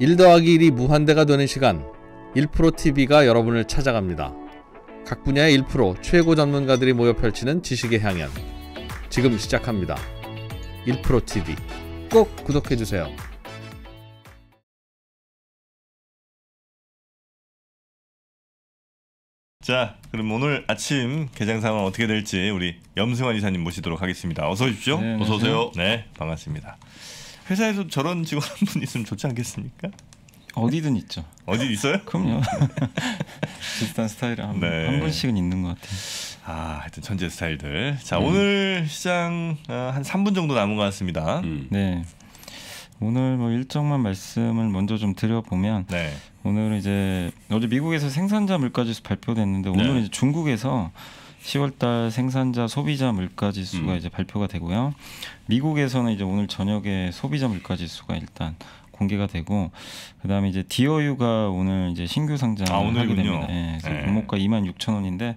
1 더하기 1이 무한대가 되는 시간 1프로TV가 여러분을 찾아갑니다. 각 분야의 1 최고 전문가들이 모여 펼치는 지식의 향연 지금 시작합니다. 1프로TV 꼭 구독해주세요. 자 그럼 오늘 아침 개장 상황 어떻게 될지 우리 염승환 이사님 모시도록 하겠습니다. 어서 오십시오. 네, 어서 오세요. 네 반갑습니다. 회사에서 저런 직원 한 분 있으면 좋지 않겠습니까? 어디든 있죠. 어디 있어요? 그럼요. 음. 비슷한 스타일 한, 네. 한 분씩은 있는 것 같아요. 아, 하여튼 천재 스타일들. 자, 음. 오늘 시장 어, 한 3분 정도 남은 것 같습니다. 음. 음. 네. 오늘 뭐 일정만 말씀을 먼저 좀 드려보면 네. 오늘 이제 어제 미국에서 생산자 물가지수 발표됐는데 오늘 네. 이제 중국에서 10월달 생산자 소비자 물가지수가 음. 이제 발표가 되고요. 미국에서는 이제 오늘 저녁에 소비자 물가지수가 일단 공개가 되고 그다음에 이제 디어유가 오늘 이제 신규 상장을 아, 하게 됩니다. 예, 그래서 네. 목가 2만 6천 원인데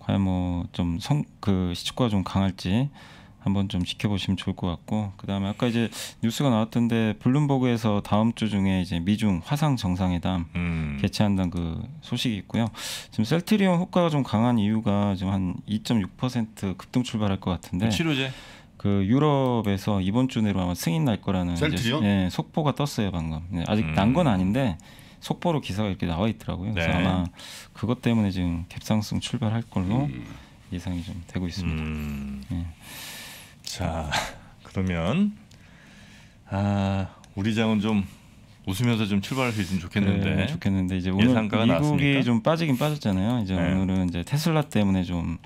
과연 뭐 좀 성 그시축과좀 강할지 한번 좀 지켜보시면 좋을 것 같고 그다음에 아까 이제 뉴스가 나왔던데 블룸버그에서 다음 주 중에 이제 미중 화상 정상회담 음. 개최한다는 그 소식이 있고요. 지금 셀트리온 효과가 좀 강한 이유가 지금 한 2.6% 급등 출발할 것 같은데 그 치료제 그 유럽에서 이번 주 내로 아마 승인 날 거라는 셀트리온? 이제, 예, 속보가 떴어요 방금 예, 아직 음. 난건 아닌데 속보로 기사가 이렇게 나와 있더라고요. 그래서 네. 아마 그것 때문에 지금 갭상승 출발할 걸로 음. 예상이 좀 되고 있습니다. 음. 예. 자 그러면 아 우리 장은 좀 웃으면서 좀 출발할 수 있으면 좋겠는데 네, 좋겠는데 이제 오늘 미국이 나왔습니까? 좀 빠지긴 빠졌잖아요. 이제 네. 오늘은 이제 테슬라 때문에 좀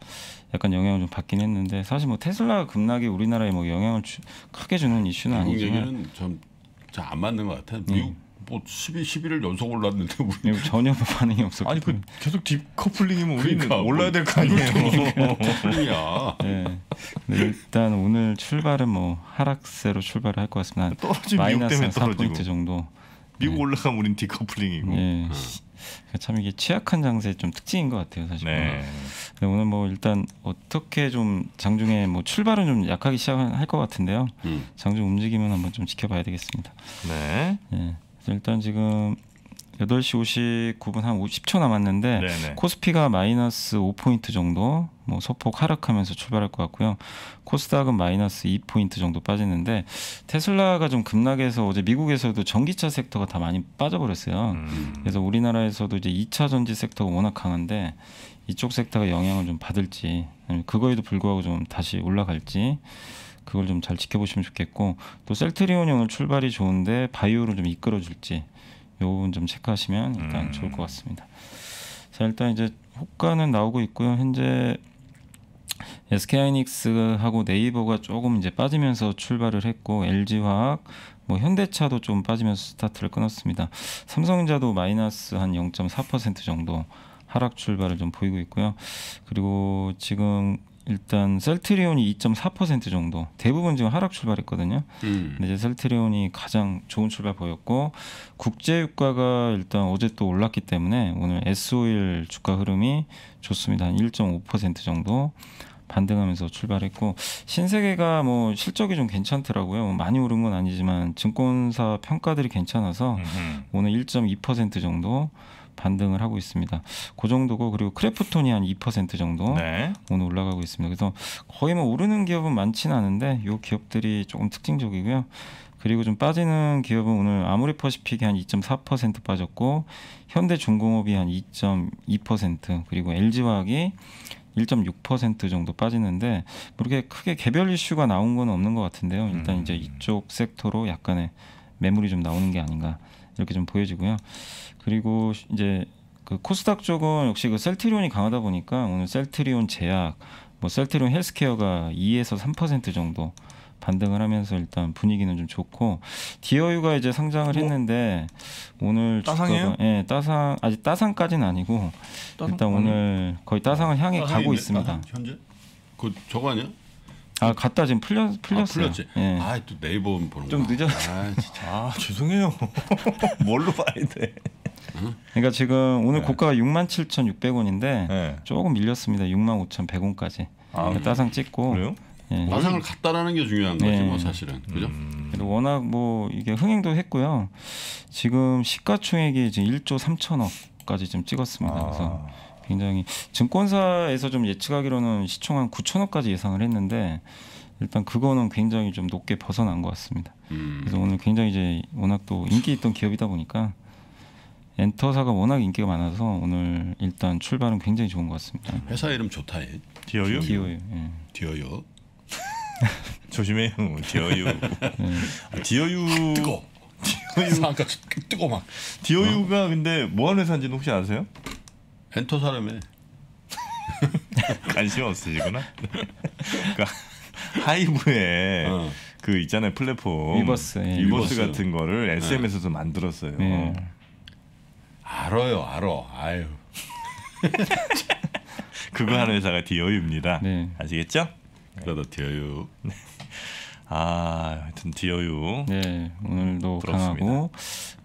약간 영향을 좀 받긴 했는데 사실 뭐 테슬라 급락이 우리나라에 뭐 영향을 주, 크게 주는 이슈는 아니지만 좀잘 안 맞는 것 같아요. 미국 음. 뭐 12, 11일 연속 올랐는데 우리 네, 전혀 반응이 없었 아니 그 계속 딥커플링이면 그러니까, 뭐 올라야 될 거 아니에요. 커플링이야. 네. 일단 오늘 출발은 뭐 하락세로 출발을 할 것 같습니다. 떨어지 마이너스 때포인트 정도. 미국 네. 올라가면 우린 딥커플링이고. 예. 네. 그러니까 참 이게 취약한 장세좀 특징인 것 같아요, 사실. 네. 오늘 뭐 일단 어떻게 좀 장중에 뭐 출발은 좀 약하게 시작할 것 같은데요. 음. 장중 움직임은 한번 좀 지켜봐야 되겠습니다. 네. 네. 일단 지금 8시 59분 한 50초 남았는데 네네. 코스피가 마이너스 5포인트 정도 뭐 소폭 하락하면서 출발할 것 같고요. 코스닥은 마이너스 2포인트 정도 빠지는데 테슬라가 좀 급락해서 어제 미국에서도 전기차 섹터가 다 많이 빠져버렸어요. 음. 그래서 우리나라에서도 이제 2차 전지 섹터가 워낙 강한데 이쪽 섹터가 영향을 좀 받을지 그거에도 불구하고 좀 다시 올라갈지 그걸 좀 잘 지켜보시면 좋겠고 또 셀트리온이 오늘 출발이 좋은데 바이오를 좀 이끌어줄지 요 부분 좀 체크하시면 일단 음. 좋을 것 같습니다. 자 일단 이제 효과는 나오고 있고요. 현재 SK하이닉스하고 네이버가 조금 이제 빠지면서 출발을 했고 LG화학 뭐 현대차도 좀 빠지면서 스타트를 끊었습니다. 삼성전자도 마이너스 한 0.4% 정도 하락 출발을 좀 보이고 있고요. 그리고 지금 일단 셀트리온이 2.4% 정도 대부분 지금 하락 출발했거든요. 음. 이제 셀트리온이 가장 좋은 출발 보였고 국제 유가가 일단 어제 또 올랐기 때문에 오늘 S5일 주가 흐름이 좋습니다. 한 1.5% 정도 반등하면서 출발했고 신세계가 뭐 실적이 좀 괜찮더라고요. 뭐 많이 오른 건 아니지만 증권사 평가들이 괜찮아서 음흠. 오늘 1.2% 정도 반등을 하고 있습니다. 그 정도고 그리고 크래프톤이 한 2% 정도 네. 오늘 올라가고 있습니다. 그래서 거의 뭐 오르는 기업은 많지는 않은데 요 기업들이 조금 특징적이고요. 그리고 좀 빠지는 기업은 오늘 아모리퍼시픽이 한 2.4% 빠졌고 현대중공업이 한 2.2% 그리고 LG화학이 1.6% 정도 빠지는데 그렇게 뭐 크게 개별 이슈가 나온 건 없는 것 같은데요. 일단 음. 이제 이쪽 섹터로 약간의 매물이 좀 나오는 게 아닌가 이렇게 좀 보여지고요. 그리고 이제 그 코스닥 쪽은 역시 그 셀트리온이 강하다 보니까 오늘 셀트리온 제약, 뭐 셀트리온 헬스케어가 2에서 3% 정도 반등을 하면서 일단 분위기는 좀 좋고 디어유가 이제 상장을 뭐? 했는데 어? 오늘 따상이에요? 주가 예, 따상 아직 따상까지는 아니고 따상? 일단 오늘 거의 따상을 향해 가고 있네? 있습니다. 따상? 현재 그 저거 아니야? 아 갔다 지금 풀려 아, 풀렸어요. 아, 풀렸지. 예. 아또 네이버 보는 거. 좀 늦었어. 아, 아 죄송해요. 뭘로 봐야 돼? 그러니까 지금 오늘 네. 고가가 67,600원인데 네. 조금 밀렸습니다. 65,100원까지. 아, 그러니까 네. 따상 찍고. 그래요? 예. 따상을 갖다라는게 중요한 거지 예. 네. 뭐 사실은. 그죠? 음. 워낙 뭐 이게 흥행도 했고요. 지금 시가총액이 지금 1조 3천억까지 좀 찍었습니다. 아. 그래서 굉장히 증권사에서 좀 예측하기로는 시총 한 9천억까지 예상을 했는데 일단 그거는 굉장히 좀 높게 벗어난 것 같습니다. 음. 그래서 오늘 굉장히 이제 워낙 또 인기 있던 기업이다 보니까 엔터사가 워낙 인기가 많아서 오늘 일단 출발은 굉장히 좋은 것 같습니다. 회사 이름 좋다. 예. 디어유. 디어유. 예. 디어유. 조심해요. 디어유. 예. 디어유. 뜨거. 디어유. 아까 뜨거 막. 디어유가 어. 근데 뭐하는 회사인지는 혹시 아세요? 엔터 사람에 관심 없으시구나. 그러니까 하이브에. 어. 그 있잖아요 플랫폼 위버스, 예. 같은 거를 네. SM에서도 네. 만들었어요. 네. 알아요, 알아. 아유. 그거 하는 회사가 디어유입니다. 네. 아시겠죠? 네. 그러다 디어유. 네. 아, 하여튼 디어유. 네, 오늘도 부럽습니다. 강하고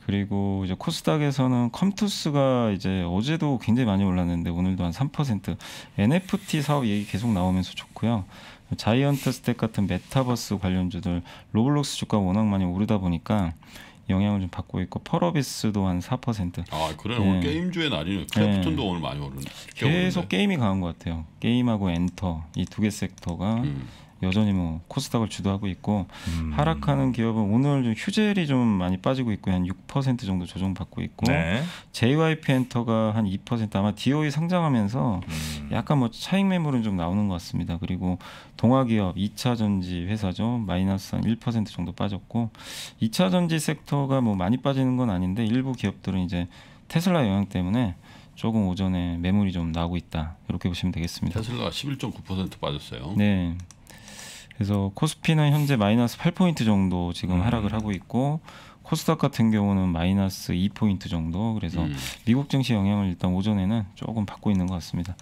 그리고 이제 코스닥에서는 컴투스가 이제 어제도 굉장히 많이 올랐는데 오늘도 한 3% NFT 사업 얘기 계속 나오면서 좋고요. 자이언트 스택 같은 메타버스 관련주들 로블록스 주가 워낙 많이 오르다 보니까 영향을 좀 받고 있고 펄어비스도 한 4%. 아 그래 예. 게임주의 날이네. 예. 크래프톤도 예. 오늘 많이 오르네. 계속 오르는데. 게임이 강한 것 같아요. 게임하고 엔터 이 두 개 섹터가 음. 여전히 뭐 코스닥을 주도하고 있고 음. 하락하는 기업은 오늘 좀 휴젤이 좀 많이 빠지고 있고 한 6% 정도 조정받고 있고 네. JYP 엔터가 한 2% 아마 DOE 상장하면서 음. 약간 뭐 차익 매물은 좀 나오는 것 같습니다. 그리고 동아기업 2차전지 회사죠 마이너스 한 1% 정도 빠졌고 2차전지 섹터가 뭐 많이 빠지는 건 아닌데 일부 기업들은 이제 테슬라 영향 때문에 조금 오전에 매물이 좀 나오고 있다 이렇게 보시면 되겠습니다. 테슬라 11.9% 빠졌어요. 네. 그래서 코스피는 현재 마이너스 8포인트 정도 지금 음. 하락을 하고 있고 코스닥 같은 경우는 마이너스 2포인트 정도 그래서 음. 미국 증시 영향을 일단 오전에는 조금 받고 있는 것 같습니다.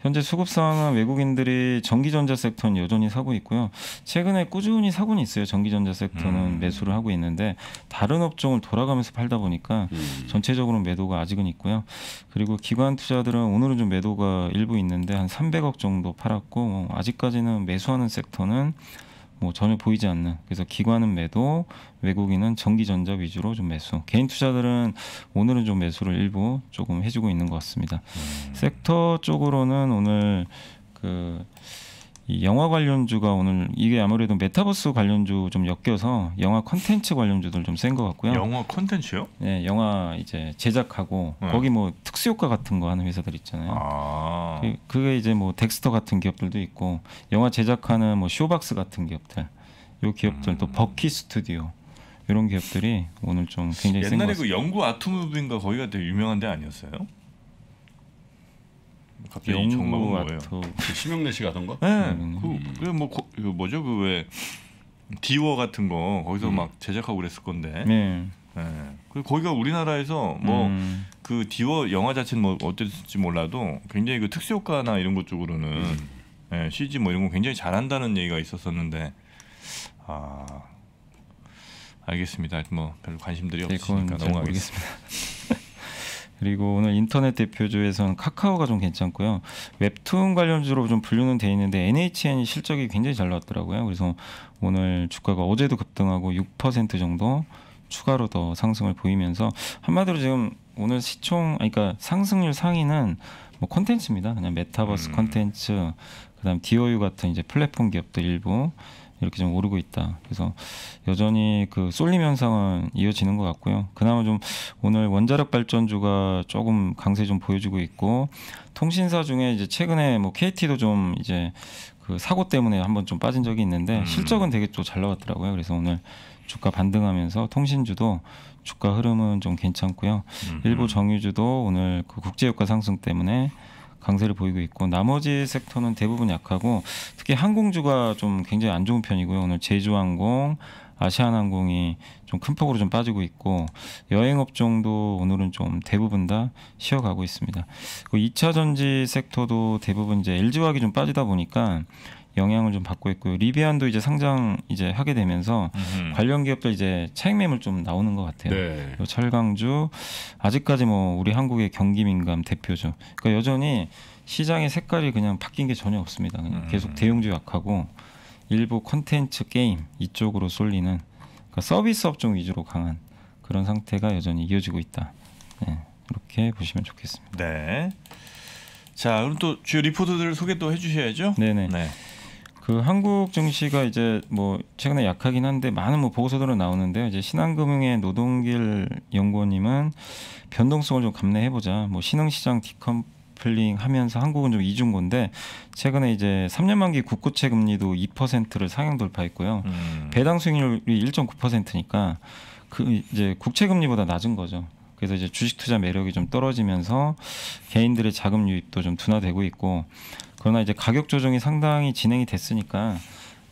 현재 수급 상황은 외국인들이 전기전자 섹터는 여전히 사고 있고요. 최근에 꾸준히 사고는 있어요. 전기전자 섹터는 음. 매수를 하고 있는데 다른 업종을 돌아가면서 팔다 보니까 음. 전체적으로 매도가 아직은 있고요. 그리고 기관 투자들은 오늘은 좀 매도가 일부 있는데 한 300억 정도 팔았고 뭐 아직까지는 매수하는 섹터는 뭐 전혀 보이지 않는 그래서 기관은 매도 외국인은 전기전자 위주로 좀 매수 개인 투자들은 오늘은 좀 매수를 일부 조금 해주고 있는 것 같습니다 음. 섹터 쪽으로는 오늘 그이 영화 관련주가 오늘 이게 아무래도 메타버스 관련주 좀 엮여서 영화 컨텐츠 관련주들 좀 센 것 같고요. 영화 컨텐츠요? 네, 영화 이제 제작하고 네. 거기 뭐 특수 효과 같은 거 하는 회사들 있잖아요. 아. 그, 그게 이제 뭐 덱스터 같은 기업들도 있고 영화 제작하는 뭐 쇼박스 같은 기업들, 요 기업들 음. 버키 스튜디오 이런 기업들이 오늘 좀 굉장히 옛날에 그 영국 아트무비가 거기가 되게 유명한 데 아니었어요? 갑자기 영구 아토 그 심영래 씨가 하던 거? 네. 음. 그뭐 그, 그 뭐죠 그 왜 디워 같은 거 거기서 음. 막 제작하고 그랬을 건데. 네. 네. 그 거기가 우리나라에서 뭐그 음. 디워 영화 자체는 뭐 어땠을지 몰라도 굉장히 그 특수 효과나 이런 것 쪽으로는 음. 네, CG 뭐 이런 거 굉장히 잘한다는 얘기가 있었었는데 아 알겠습니다. 뭐 별로 관심들이 네, 없으니까 넘어가겠습니다. 그리고 오늘 인터넷 대표주에서는 카카오가 좀 괜찮고요. 웹툰 관련주로 좀 분류는 돼 있는데 NHN 실적이 굉장히 잘 나왔더라고요. 그래서 오늘 주가가 어제도 급등하고 6% 정도 추가로 더 상승을 보이면서 한마디로 지금 오늘 시총 그러니까 상승률 상위는 뭐 컨텐츠입니다. 그냥 메타버스 컨텐츠 음. 그다음 디오유 같은 이제 플랫폼 기업들 일부 이렇게 좀 오르고 있다. 그래서 여전히 그 쏠림 현상은 이어지는 것 같고요. 그나마 좀 오늘 원자력 발전주가 조금 강세 좀 보여주고 있고 통신사 중에 이제 최근에 뭐 KT도 좀 이제 그 사고 때문에 한번 좀 빠진 적이 있는데 음. 실적은 되게 또 잘 나왔더라고요. 그래서 오늘 주가 반등하면서 통신주도 주가 흐름은 좀 괜찮고요. 음. 일부 정유주도 오늘 그 국제유가 상승 때문에 강세를 보이고 있고 나머지 섹터는 대부분 약하고 특히 항공주가 좀 굉장히 안 좋은 편이고요. 오늘 제주항공, 아시아항공이좀 큰 폭으로 좀 빠지고 있고 여행업종도 오늘은 좀 대부분 다 쉬어가고 있습니다. 그 2차 전지 섹터도 대부분 이제 LG화학이 좀 빠지다 보니까 영향을 좀 받고 있고요. 리비안도 이제 상장 이제 하게 되면서 음흠. 관련 기업들 이제 차익 매물 좀 나오는 것 같아요. 네. 철강주 아직까지 뭐 우리 한국의 경기 민감 대표죠. 그러니까 여전히 시장의 색깔이 그냥 바뀐 게 전혀 없습니다. 그냥 음. 계속 대형주 약하고 일부 콘텐츠 게임 이쪽으로 쏠리는 그러니까 서비스 업종 위주로 강한 그런 상태가 여전히 이어지고 있다. 네, 이렇게 보시면 좋겠습니다. 네. 자, 그럼 또 주요 리포트들을 소개 또 해주셔야죠. 네네. 네. 그 한국 증시가 이제 뭐 최근에 약하긴 한데 많은 뭐 보고서들은 나오는데요. 이제 신한금융의 노동길 연구원님은 변동성을 좀 감내해보자. 뭐 신흥시장 디컴 플링 하면서 한국은 좀이중고데 최근에 이제 3년 만기 국고채 금리도 2%를 상향 돌파했고요. 음. 배당 수익률이 1.9%니까 그 이제 국채 금리보다 낮은 거죠. 그래서 이제 주식 투자 매력이 좀 떨어지면서 개인들의 자금 유입도 좀 둔화되고 있고 그러나 이제 가격 조정이 상당히 진행이 됐으니까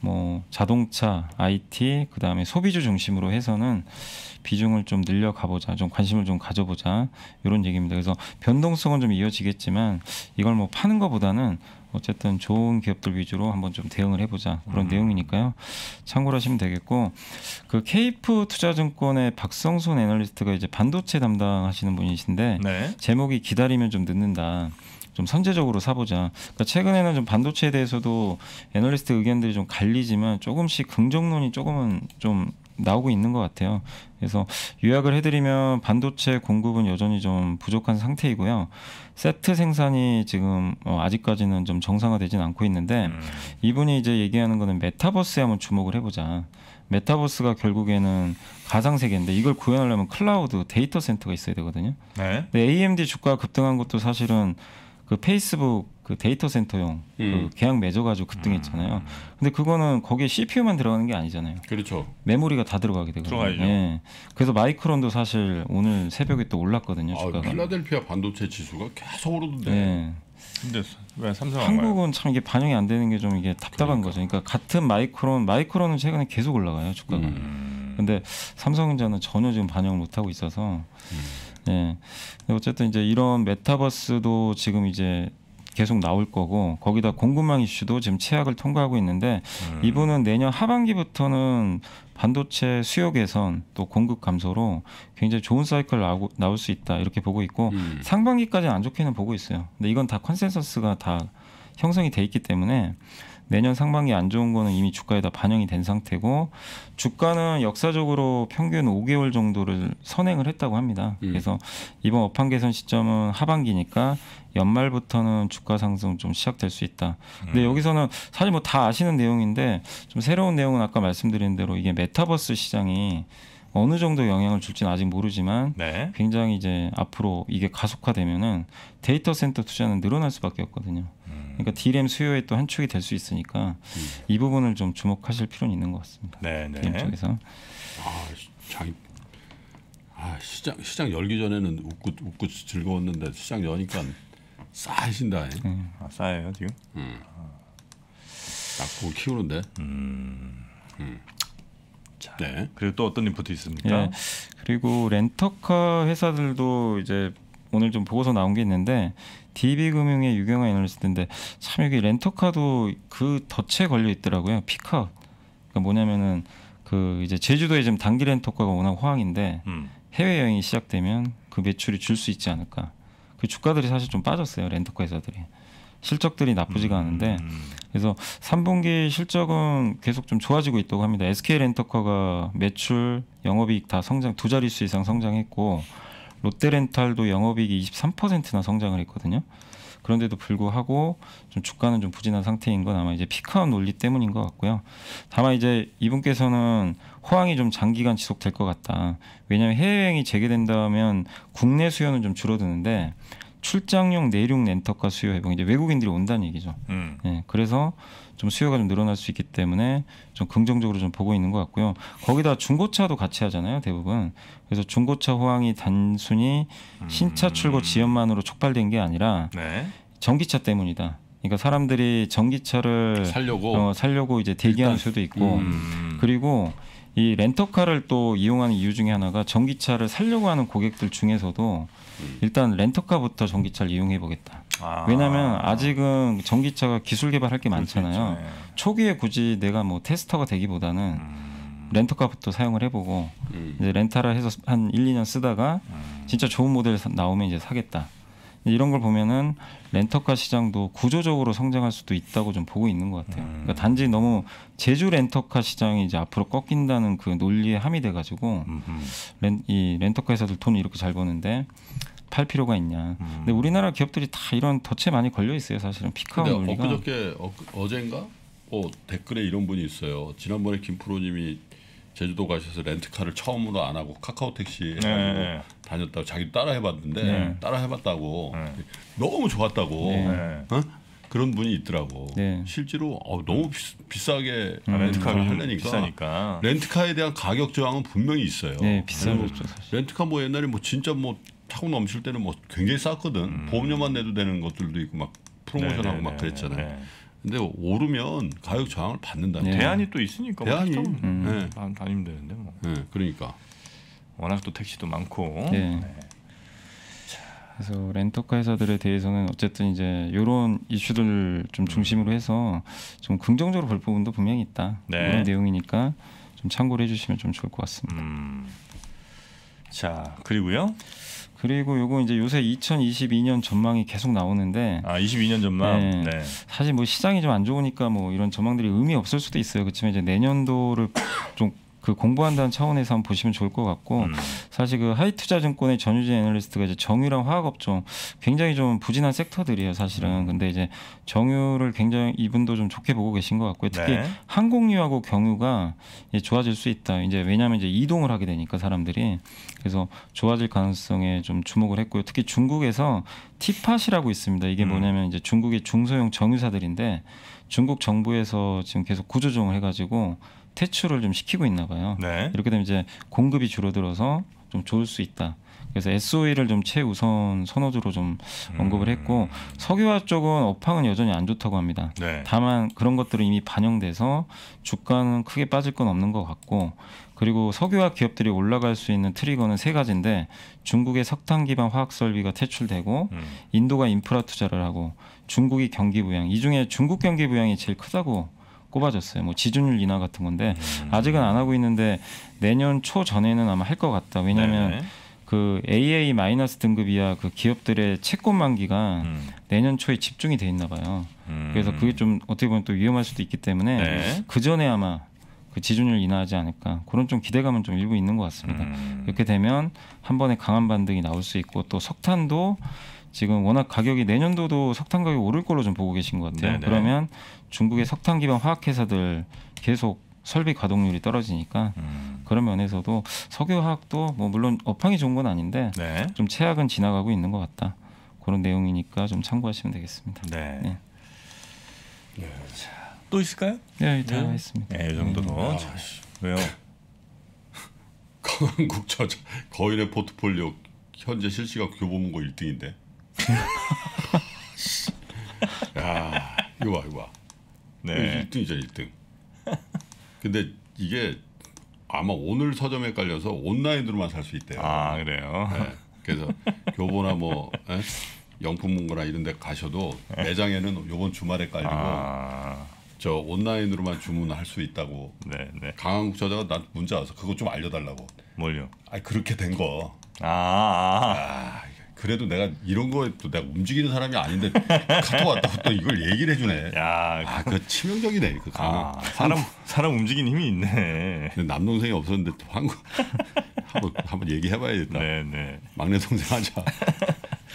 뭐 자동차, IT, 그 다음에 소비주 중심으로 해서는 비중을 좀 늘려가보자, 좀 관심을 좀 가져보자 이런 얘기입니다. 그래서 변동성은 좀 이어지겠지만 이걸 뭐 파는 것보다는 어쨌든 좋은 기업들 위주로 한번 좀 대응을 해보자 그런 음. 내용이니까요. 참고를 하시면 되겠고 그 케이프 투자증권의 박성순 애널리스트가 이제 반도체 담당하시는 분이신데 네. 제목이 기다리면 좀 늦는다. 좀 선제적으로 사보자. 그러니까 최근에는 좀 반도체에 대해서도 애널리스트 의견들이 좀 갈리지만 조금씩 긍정론이 조금은 좀 나오고 있는 것 같아요. 그래서 요약을 해드리면 반도체 공급은 여전히 좀 부족한 상태이고요. 세트 생산이 지금 어 아직까지는 좀 정상화되진 않고 있는데 음. 이분이 이제 얘기하는 거는 메타버스에 한번 주목을 해보자. 메타버스가 결국에는 가상 세계인데 이걸 구현하려면 클라우드 데이터 센터가 있어야 되거든요. 네. 근데 AMD 주가 급등한 것도 사실은 그 페이스북 그 데이터 센터용 그 음. 그 계약 맺어 가지고 급등했잖아요. 음. 근데 그거는 거기에 CPU만 들어가는 게 아니잖아요. 그렇죠. 메모리가 다 들어가게 되거든요. 들어가야죠. 예. 그래서 마이크론도 사실 오늘 새벽에 또 올랐거든요, 아, 주가가. 필라델피아 반도체 지수가 계속 오르던데. 예. 근데 왜 삼성 한국은 참 이게 반영이 안 되는 게 좀 이게 그러니까. 답답한 그러니까. 거죠. 그러니까 같은 마이크론, 마이크론은 최근에 계속 올라가요, 주가가. 음. 근데 삼성전자는 전혀 지금 반영을 못 하고 있어서 음. 네. 어쨌든 이제 이런 메타버스도 지금 이제 계속 나올 거고 거기다 공급망 이슈도 지금 최악을 통과하고 있는데 음. 이분은 내년 하반기부터는 반도체 수요 개선 또 공급 감소로 굉장히 좋은 사이클 나오고, 나올 수 있다 이렇게 보고 있고 음. 상반기까지는 안 좋게는 보고 있어요. 근데 이건 다 컨센서스가 다 형성이 돼 있기 때문에 내년 상반기 안 좋은 거는 이미 주가에 다 반영이 된 상태고 주가는 역사적으로 평균 5개월 정도를 선행을 했다고 합니다. 음. 그래서 이번 업황 개선 시점은 하반기니까 연말부터는 주가 상승 좀 시작될 수 있다. 근데 음. 여기서는 사실 뭐 다 아시는 내용인데 좀 새로운 내용은 아까 말씀드린 대로 이게 메타버스 시장이 어느 정도 영향을 줄지는 아직 모르지만 네. 굉장히 이제 앞으로 이게 가속화되면은 데이터 센터 투자는 늘어날 수밖에 없거든요. 음. 그러니까 DRAM 수요의 또 한 축이 될 수 있으니까 음. 이 부분을 좀 주목하실 필요는 있는 것 같습니다. 네, 네. DRAM 쪽에서. 아, 장, 아 시장 시장 열기 전에는 웃고 웃고 즐거웠는데 시장 여니까 싸해진다. 네. 아, 싸해요 지금. 음. 아. 낳고 키우는데. 음. 음. 자, 네. 그리고 또 어떤 인포트 있습니까? 예. 그리고 렌터카 회사들도 이제 오늘 좀 보고서 나온 게 있는데 DB금융의 유경화 애널리스트인데 참 여기 렌터카도 그 덫에 걸려 있더라고요. 피카 그러니까 뭐냐면은 그 이제 제주도에 지금 단기 렌터카가 워낙 호황인데 음. 해외 여행이 시작되면 그 매출이 줄 수 있지 않을까. 그 주가들이 사실 좀 빠졌어요. 렌터카 회사들이. 실적들이 나쁘지가 음. 않은데 음. 그래서 3분기 실적은 계속 좀 좋아지고 있다고 합니다. SK 렌터카가 매출, 영업이익 다 성장 두 자릿수 이상 성장했고 롯데렌탈도 영업이익이 23%나 성장을 했거든요. 그런데도 불구하고 좀 주가는 좀 부진한 상태인 건 아마 이제 피크아웃 논리 때문인 것 같고요. 다만 이제 이분께서는 호황이 좀 장기간 지속될 것 같다. 왜냐하면 해외여행이 재개된다면 국내 수요는 좀 줄어드는데 출장용 내륙 렌터카 수요 회복 이제 외국인들이 온다는 얘기죠. 음. 네, 그래서 좀 수요가 좀 늘어날 수 있기 때문에 좀 긍정적으로 좀 보고 있는 것 같고요. 거기다 중고차도 같이 하잖아요, 대부분. 그래서 중고차 호황이 단순히 음. 신차 출고 지연만으로 촉발된 게 아니라 네. 전기차 때문이다. 그러니까 사람들이 전기차를 살려고 어, 살려고 이제 대기하는 수도 있고 음. 그리고 이 렌터카를 또 이용하는 이유 중에 하나가 전기차를 살려고 하는 고객들 중에서도 음. 일단 렌터카부터 전기차를 이용해 보겠다. 아. 왜냐하면 아직은 전기차가 기술 개발할 게 많잖아요. 예. 초기에 굳이 내가 뭐 테스터가 되기보다는 음. 렌터카부터 사용을 해보고 음. 이제 렌탈을 해서 한 1, 2년 쓰다가 음. 진짜 좋은 모델 나오면 이제 사겠다. 이런 걸 보면은 렌터카 시장도 구조적으로 성장할 수도 있다고 좀 보고 있는 것 같아요. 음. 그러니까 단지 너무 제주 렌터카 시장이 이제 앞으로 꺾인다는 그 논리에 함이 돼가지고 렌, 이 렌터카 회사들 돈 이렇게 잘 버는데 팔 필요가 있냐. 음. 근데 우리나라 기업들이 다 이런 덫에 많이 걸려 있어요. 사실은 피카운 논리가. 엊그저께 어, 어젠가 어, 댓글에 이런 분이 있어요. 지난번에 김프로님이 제주도 가셔서 렌트카를 처음으로 안 하고 카카오 택시 네. 다녔다고 자기도 따라 해봤는데 네. 따라 해봤다고 네. 너무 좋았다고 네. 어? 그런 분이 있더라고. 네. 실제로 어, 너무 비, 싸게 음, 렌트카를 음, 하려니까 비싸니까. 렌트카에 대한 가격 저항은 분명히 있어요. 네, 비싼 거죠. 렌트카 뭐 옛날에 뭐 진짜 뭐 차고 넘칠 때는 뭐 굉장히 쌌거든. 음. 보험료만 내도 되는 것들도 있고 막 프로모션하고 막 그랬잖아요. 근데 오르면 가격 저항을 받는다는 네. 대안이 또 있으니까 뭐 대안이. 음. 네. 다- 다니면 되는데 뭐 네, 그러니까 워낙 또 택시도 많고 네. 그래서 렌터카 회사들에 대해서는 어쨌든 이제 이런 이슈들 좀 음. 중심으로 해서 좀 긍정적으로 볼 부분도 분명히 있다. 네. 이런 내용이니까 좀 참고를 해주시면 좀 좋을 것 같습니다. 음. 자 그리고요 그리고 요거 이제 요새 2022년 전망이 계속 나오는데 아 22년 전망 네. 네. 사실 뭐 시장이 좀 안 좋으니까 뭐 이런 전망들이 의미 없을 수도 있어요. 그렇지만 이제 내년도를 좀그 공부한다는 차원에서 한번 보시면 좋을 것 같고 음. 사실 그 하이투자증권의 전유진 애널리스트가 이제 정유랑 화학업종 굉장히 좀 부진한 섹터들이에요 사실은 음. 근데 이제 정유를 굉장히 이분도 좀 좋게 보고 계신 것 같고요 특히 네. 항공유하고 경유가 이제 좋아질 수 있다 이제 왜냐하면 이제 이동을 하게 되니까 사람들이 그래서 좋아질 가능성에 좀 주목을 했고요 특히 중국에서 티팟이라고 있습니다 이게 음. 뭐냐면 이제 중국의 중소형 정유사들인데 중국 정부에서 지금 계속 구조조정을 해가지고 퇴출을 좀 시키고 있나 봐요. 네. 이렇게 되면 이제 공급이 줄어들어서 좀 좋을 수 있다. 그래서 SOE를 좀 최우선 선호주로 좀 언급을 음. 했고 석유화 쪽은 업황은 여전히 안 좋다고 합니다. 네. 다만 그런 것들은 이미 반영돼서 주가는 크게 빠질 건 없는 것 같고 그리고 석유화 기업들이 올라갈 수 있는 트리거는 세 가지인데 중국의 석탄 기반 화학 설비가 퇴출되고 음. 인도가 인프라 투자를 하고 중국이 경기 부양 이 중에 중국 경기 부양이 제일 크다고 꼽아졌어요뭐 지준율 인하 같은 건데 음. 아직은 안 하고 있는데 내년 초 전에는 아마 할 것 같다. 왜냐하면 네. 그 AA 마이너스 등급 이야그 기업들의 채권 만기가 음. 내년 초에 집중이 돼 있나 봐요. 음. 그래서 그게 좀 어떻게 보면 또 위험할 수도 있기 때문에 네. 그 전에 아마 그 지준율 인하하지 않을까 그런 좀 기대감은 좀 일부 있는 것 같습니다. 이렇게 음. 되면 한 번에 강한 반등이 나올 수 있고 또 석탄도 지금 워낙 가격이 내년도도 석탄 가격이 오를 걸로 좀 보고 계신 것 같아요. 네네. 그러면 중국의 석탄 기반 화학 회사들 계속 설비 가동률이 떨어지니까 음. 그런 면에서도 석유화학도 뭐 물론 업황이 좋은 건 아닌데 네. 좀 최악은 지나가고 있는 것 같다. 그런 내용이니까 좀 참고하시면 되겠습니다. 네. 네. 네. 또 있을까요? 네, 다 네. 했습니다. 네, 이 정도로. 음, 아, 왜요? 강한국 저자 거인의 포트폴리오 현재 실시각 교보문고 1등인데. 야, 이거 봐, 이거 봐. 네. 1등이죠, 1등. 근데 이게 아마 오늘 서점에 깔려서 온라인으로만 살 수 있대요. 아, 그래요? 네. 그래서 교보나 뭐 에? 예? 영품문고나 이런 데 가셔도 네. 매장에는 요번 주말에 깔리고 아... 저 온라인으로만 주문할 수 있다고 네, 네. 강한국 저자가 나 문자 와서 그거 좀 알려달라고 뭘요? 아 그렇게 된거 아, 아. 아 그래도 내가 이런 거에 또 내가 움직이는 사람이 아닌데 카톡 왔다고 또 이걸 얘기를 해주네. 야, 아, 그 치명적이네. 그 아, 사람 사람 움직이는 힘이 있네. 남동생이 없었는데 또 한국 한번 한번 얘기해봐야겠다. 네, 네. 막내 동생 하자.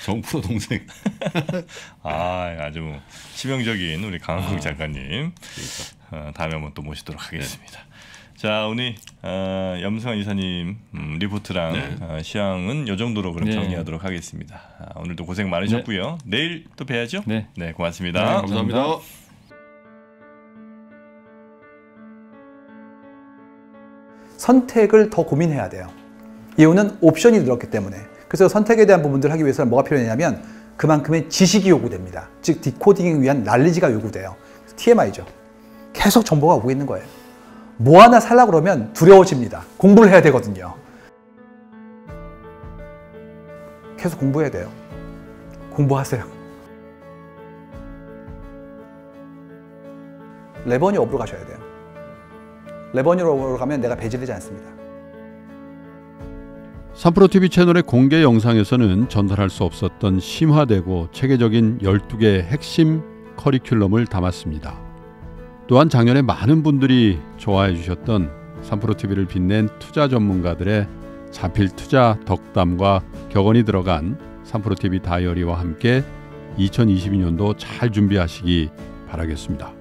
정프로 동생. 아, 아주 치명적인 우리 강한국 아, 작가님. 그러니까. 어, 다음에 한번 또 모시도록 하겠습니다. 네. 자 오늘 어, 염승환 이사님 음, 리포트랑 네. 어, 시향은 이 정도로 그럼 네. 정리하도록 하겠습니다. 아, 오늘도 고생 많으셨고요. 네. 내일 또 뵈야죠. 네, 네 고맙습니다. 네, 감 감사합니다. 선택을 더 고민해야 돼요. 이유는 옵션이 늘었기 때문에. 그래서 선택에 대한 부분들을 하기 위해서는 뭐가 필요하냐면 그만큼의 지식이 요구됩니다. 즉 디코딩을 위한 난리지가 요구돼요. TMI죠. 계속 정보가 오고 있는 거예요. 뭐 하나 살라 그러면 두려워집니다. 공부를 해야 되거든요. 계속 공부해야 돼요. 공부하세요. 레버니 업으로 가셔야 돼요. 레버니 업으로 가면 내가 배제되지 않습니다. 3프로TV 채널의 공개 영상에서는 전달할 수 없었던 심화되고 체계적인 12개의 핵심 커리큘럼을 담았습니다. 또한 작년에 많은 분들이 좋아해 주셨던 삼프로 TV를 빛낸 투자 전문가들의 자필 투자 덕담과 격언이 들어간 삼프로 TV 다이어리와 함께 2022년도 잘 준비하시기 바라겠습니다.